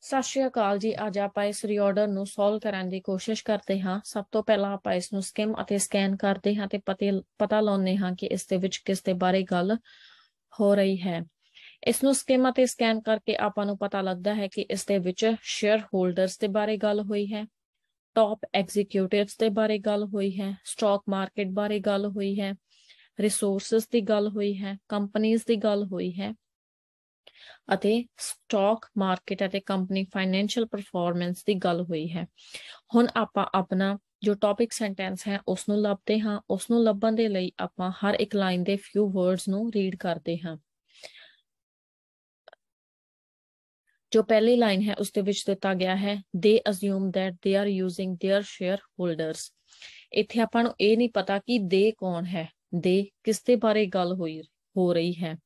ਸਤਿ ਸ਼੍ਰੀ ਅਕਾਲ ਜੀ ਅੱਜ ਆਪਾਂ ਇਸ ਰੀਆਰਡਰ ਨੂੰ ਸੋਲਵ ਕਰਨ ਦੀ ਕੋਸ਼ਿਸ਼ ਕਰਦੇ ਹਾਂ ਸਭ ਤੋਂ ਪਹਿਲਾਂ ਆਪਾਂ ਇਸ ਨੂੰ ਸਕਿਮ ਅਤੇ ਸਕੈਨ ਕਰਦੇ ਹਾਂ ਤੇ ਪਤਾ ਲਾਉਂਦੇ ਹਾਂ ਕਿ ਇਸ ਦੇ ਵਿੱਚ ਕਿਸ ਦੇ ਬਾਰੇ ਗੱਲ ਹੋ ਰਹੀ ਹੈ ਇਸ ਨੂੰ ਸਕਿਮ ਅਤੇ ਸਕੈਨ ਕਰਕੇ ਆਪਾਂ ਨੂੰ ਪਤਾ ਲੱਗਦਾ ਹੈ ਕਿ ਇਸ ਦੇ ਵਿੱਚ ਸ਼ੇਅਰ ਹੋਲਡਰਸ ਦੇ ਬਾਰੇ ਗੱਲ ਹੋਈ ਹੈ ਟਾਪ ਐਗਜ਼ੀਕਿਊਟਿਵਸ ਦੇ ਬਾਰੇ ਗੱਲ ਹੋਈ ਹੈ ਸਟਾਕ ਮਾਰਕੀਟ ਬਾਰੇ ਗੱਲ ਹੋਈ ਹੈ ਰਿਸੋਰਸਸ ਦੀ ਗੱਲ ਹੋਈ ਹੈ ਕੰਪਨੀਆਂ ਦੀ ਗੱਲ ਹੋਈ ਹੈ ਅਤੇ ਸਟਾਕ ਮਾਰਕੀਟ ਅਤੇ ਕੰਪਨੀ ਫਾਈਨੈਂਸ਼ੀਅਲ ਪਰਫਾਰਮੈਂਸ ਦੀ ਗੱਲ ਹੋਈ ਹੈ ਹੁਣ ਆਪਾਂ ਆਪਣਾ ਜੋ ਟੌਪਿਕ ਸੈਂਟੈਂਸ ਹੈ ਉਸ ਨੂੰ ਲੱਭਦੇ ਹਾਂ ਉਸ ਨੂੰ ਲੱਭਣ ਦੇ ਲਈ ਆਪਾਂ ਹਰ ਇੱਕ ਲਾਈਨ ਦੇ ਫਿਊ ਵਰਡਸ ਨੂੰ ਰੀਡ ਕਰਦੇ ਹਾਂ ਜੋ ਪਹਿਲੀ ਲਾਈਨ ਹੈ ਉਸ ਦੇ ਵਿੱਚ ਦਿੱਤਾ ਗਿਆ ਹੈ they assume that they are using their shareholders ਇੱਥੇ ਆਪਾਂ ਨੂੰ ਇਹ ਨਹੀਂ ਪਤਾ ਕਿ ਦੇ ਕੌਣ ਹੈ ਦੇ ਕਿਸ ਦੇ ਬਾਰੇ ਗੱਲ ਹੋਈ ਹੋ ਰਹੀ ਹੈ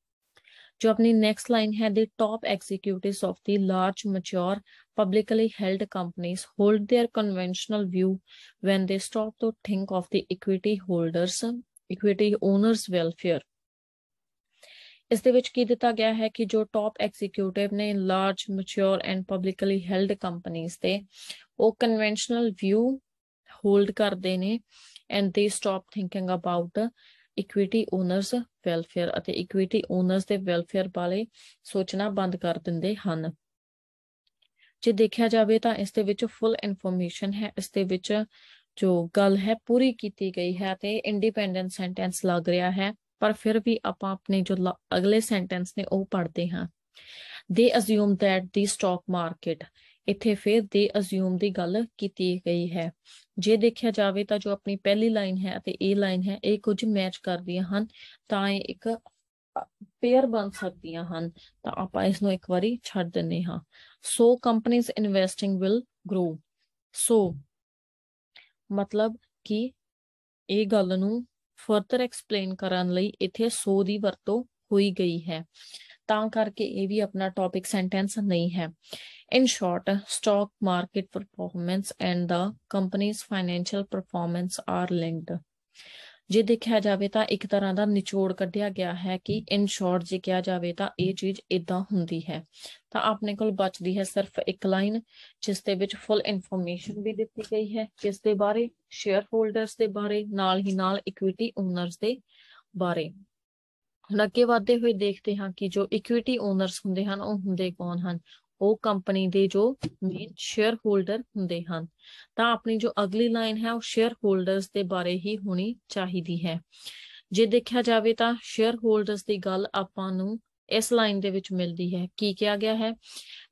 जो अपनी नेक्स्ट लाइन है the top executive of the large mature publicly held companies hold their conventional view when they stop to think of the equity holders equity owners welfare ਇਸ ਦੇ ਵਿੱਚ ਕੀ ਦਿੱਤਾ ਗਿਆ ਹੈ ਕਿ ਜੋ ਟਾਪ ਐਗਜ਼ੀਕਿਊਟਿਵ ਨੇ large mature and publicly held ਕੰਪਨੀਆਂ ਤੇ ਉਹ ਕਨਵੈਨਸ਼ਨਲ ਵਿਊ ਹੋਲਡ ਕਰਦੇ ਨੇ and they stop thinking about equity owners welfare ਅਤੇ ਇਕੁਇਟੀ ਓਨਰਸ ਦੇ ਵੈਲਫੇਅਰ ਬਾਰੇ ਸੋਚਣਾ ਬੰਦ ਕਰ ਦਿੰਦੇ ਹਨ ਜੇ ਦੇਖਿਆ ਜਾਵੇ ਤਾਂ ਇਸ ਦੇ ਵਿੱਚ ਫੁੱਲ ਇਨਫੋਰਮੇਸ਼ਨ ਹੈ ਇਸ ਦੇ ਵਿੱਚ ਜੋ ਗੱਲ ਹੈ ਪੂਰੀ ਕੀਤੀ ਗਈ ਹੈ ਤੇ ਇੰਡੀਪੈਂਡੈਂਟ ਸੈਂਟੈਂਸ ਲੱਗ ਰਿਹਾ ਹੈ ਪਰ ਫਿਰ ਵੀ ਆਪਾਂ ਆਪਣੇ ਜੋ ਅਗਲੇ ਸੈਂਟੈਂਸ ਨੇ ਉਹ ਪੜ੍ਹਦੇ ਹਾਂ they assume that the stock market ਇੱਥੇ ਫਿਰ ਦੇ ਅਸਿਊਮ ਦੀ ਗੱਲ ਕੀਤੀ ਗਈ ਹੈ ਜੇ ਦੇਖਿਆ ਜਾਵੇ ਤਾਂ ਜੋ ਆਪਣੀ ਪਹਿਲੀ ਲਾਈਨ ਹੈ ਅਤੇ ਇਹ ਲਾਈਨ ਹੈ ਇਹ ਕੁਝ ਮੈਚ ਕਰਦੀਆਂ ਹਨ ਤਾਂ ਇਹ ਇੱਕ ਪੇਅਰ ਬਣ ਸਕਦੀਆਂ ਹਨ ਤਾਂ ਆਪਾਂ ਇਸ ਨੂੰ ਇੱਕ ਵਾਰੀ ਛੱਡ ਦਿੰਨੇ ਹਾਂ ਸੋ ਕੰਪਨੀਆਂ ਇਨਵੈਸਟਿੰਗ ਵਿਲ ਗਰੋ ਸੋ ਮਤਲਬ ਕਿ ਇਹ ਗੱਲ ਨੂੰ ਫਰਦਰ ਐਕਸਪਲੇਨ ਕਰਨ ਲਈ ਇੱਥੇ ਸੋ ਦੀ ਵਰਤੋਂ ਹੋਈ ਗਈ ਹੈ ਤਾਂ ਕਰਕੇ ਇਹ ਵੀ ਆਪਣਾ ਟੌਪਿਕ ਸੈਂਟੈਂਸ ਨਹੀਂ ਹੈ in short stock market performance and the companies financial performance are linked ਜੇ ਦੇਖਿਆ ਜਾਵੇ ਤਾਂ ਇੱਕ ਤਰ੍ਹਾਂ ਦਾ ਨਿਚੋੜ ਕੱਢਿਆ ਗਿਆ ਹੈ ਕਿ ਇਨ ਸ਼ਾਰਟ ਜੇ ਕਿਹਾ ਜਾਵੇ ਤਾਂ ਇਹ ਚੀਜ਼ ਇਦਾਂ ਹੁੰਦੀ ਹੈ ਤਾਂ ਆਪਣੇ ਕੋਲ ਬਚਦੀ ਹੈ ਸਿਰਫ ਇੱਕ ਲਾਈਨ ਜਿਸ ਦੇ ਵਿੱਚ ਫੁੱਲ ਇਨਫੋਰਮੇਸ਼ਨ ਵੀ ਦਿੱਤੀ ਗਈ ਹੈ ਕਿਸ ਦੇ ਬਾਰੇ ਸ਼ੇਅਰ ਹੋਲਡਰਸ ਦੇ ਬਾਰੇ ਨਾਲ ਹੀ ਨਾਲ ਇਕਵਿਟੀ ਓਨਰਸ ਦੇ ਬਾਰੇ ਹੁਣ ਅੱਗੇ ਵਧਦੇ ਹੋਏ ਦੇਖਦੇ ਹਾਂ ਕਿ ਜੋ ਇਕਵਿਟੀ ਓਨਰਸ ਹੁੰਦੇ ਹਨ ਉਹ ਹੁੰਦੇ ਕੌਣ ਹਨ ਉਹ ਕੰਪਨੀ ਦੇ ਜੋ ਮੇਨ ਸ਼ੇਅਰ ਹੋਲਡਰ ਹੁੰਦੇ ਹਨ ਤਾਂ ਆਪਣੀ ਜੋ ਅਗਲੀ ਲਾਈਨ ਹੈ ਉਹ ਸ਼ੇਅਰ ਹੋਲਡਰਸ ਦੇ ਬਾਰੇ ਹੀ ਹੋਣੀ ਚਾਹੀਦੀ ਹੈ ਜੇ ਦੇਖਿਆ ਜਾਵੇ ਤਾਂ ਸ਼ੇਅਰ ਹੋਲਡਰਸ ਦੀ ਗੱਲ ਆਪਾਂ ਨੂੰ ਇਸ ਲਾਈਨ ਦੇ ਵਿੱਚ ਮਿਲਦੀ ਹੈ ਕੀ ਕਿਹਾ ਗਿਆ ਹੈ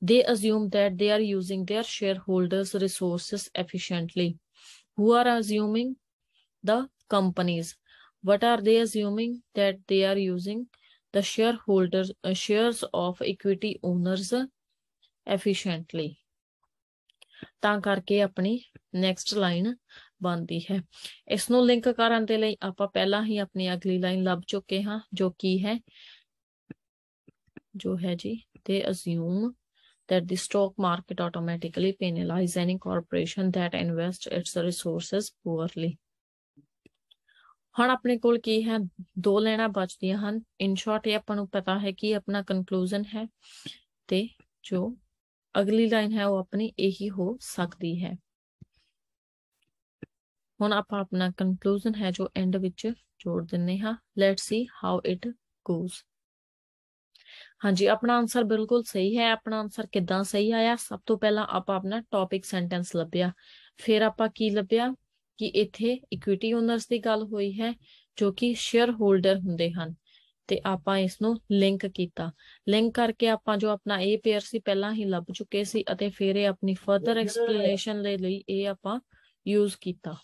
they assume that they are using their shareholders resources efficiently who are assuming the companies What are they assuming? That they are using the shareholders uh, shares of equity owners efficiently ਤਾਂ ਕਰਕੇ ਆਪਣੀ next line ਬਣਦੀ ਹੈ ਇਸ ਨੂੰ link ਕਰਨ ਦੇ ਲਈ ਆਪਾਂ ਪਹਿਲਾਂ ਹੀ ਆਪਣੀ ਅਗਲੀ ਲਾਈਨ ਲੱਭ ਚੁੱਕੇ ਹਾਂ ਜੋ ਕੀ ਹੈ ਜੋ ਹੈ ਜੀ they assume that the stock market automatically penalizes any corporation that invests its resources poorly ਹੁਣ ਆਪਣੇ ਕੋਲ ਕੀ ਹੈ ਦੋ ਲੈਣਾ ਬਚਦੀਆਂ ਹਨ ਇਨ ਸ਼ਾਰਟ ਇਹ ਆਪਾਂ ਨੂੰ ਪਤਾ ਹੈ ਕਿ ਆਪਣਾ ਕਨਕਲੂਜਨ ਹੈ ਤੇ ਜੋ ਅਗਲੀ ਲਾਈਨ ਹੈ ਉਹ ਆਪਣੀ ਇਹੀ ਹੋ ਸਕਦੀ ਹੈ ਹੁਣ ਆਪਾਂ ਆਪਣਾ ਕਨਕਲੂਜਨ ਹੈ ਜੋ ਐਂਡ ਵਿੱਚ ਜੋੜ ਦਿੰਨੇ ਹਾਂ let's see how it goes ਹਾਂਜੀ ਆਪਣਾ ਆਨਸਰ ਬਿਲਕੁਲ ਸਹੀ ਹੈ ਆਪਣਾ ਆਨਸਰ ਕਿਦਾਂ ਸਹੀ ਆਇਆ ਸਭ ਤੋਂ ਪਹਿਲਾਂ ਆਪਾਂ ਆਪਣਾ ਟੌਪਿਕ ਸੈਂਟੈਂਸ ਲੱਭਿਆ ਫਿਰ ਆਪਾਂ ਕੀ ਲੱਭਿਆ ਕਿ ਇੱਥੇ ਇਕੁਇਟੀ ਓਨਰਸ ਦੀ ਗੱਲ ਹੋਈ ਹੈ ਜੋ ਕਿ ਸ਼ੇਅਰ ਹੋਲਡਰ ਹੁੰਦੇ ਹਨ ਤੇ ਆਪਾਂ ਇਸ ਨੂੰ ਲਿੰਕ ਕੀਤਾ ਲਿੰਕ ਕਰਕੇ ਆਪਾਂ ਜੋ ਆਪਣਾ ਇਹ ਪੇਅਰ ਸੀ ਪਹਿਲਾਂ ਹੀ ਲੱਭ ਚੁੱਕੇ ਸੀ ਅਤੇ ਫਿਰ ਇਹ ਆਪਣੀ ਫਰਦਰ ਐਕਸਪਲੇਨੇਸ਼ਨ ਲਈ ਇਹ ਆਪਾਂ ਯੂਜ਼ ਕੀਤਾ